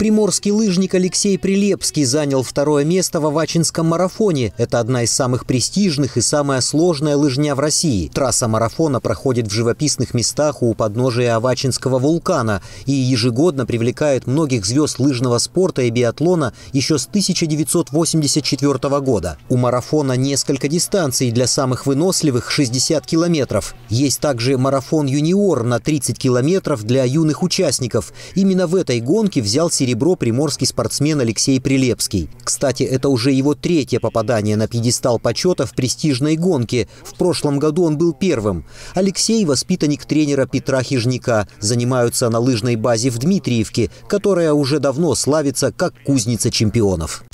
Приморский лыжник Алексей Прилепский занял второе место в Авачинском марафоне. Это одна из самых престижных и самая сложная лыжня в России. Трасса марафона проходит в живописных местах у подножия Авачинского вулкана и ежегодно привлекает многих звезд лыжного спорта и биатлона еще с 1984 года. У марафона несколько дистанций для самых выносливых – 60 километров. Есть также марафон «Юниор» на 30 километров для юных участников. Именно в этой гонке взял серебряный серебро приморский спортсмен Алексей Прилепский. Кстати, это уже его третье попадание на пьедестал почета в престижной гонке. В прошлом году он был первым. Алексей – воспитанник тренера Петра Хижняка. Занимаются на лыжной базе в Дмитриевке, которая уже давно славится как кузница чемпионов.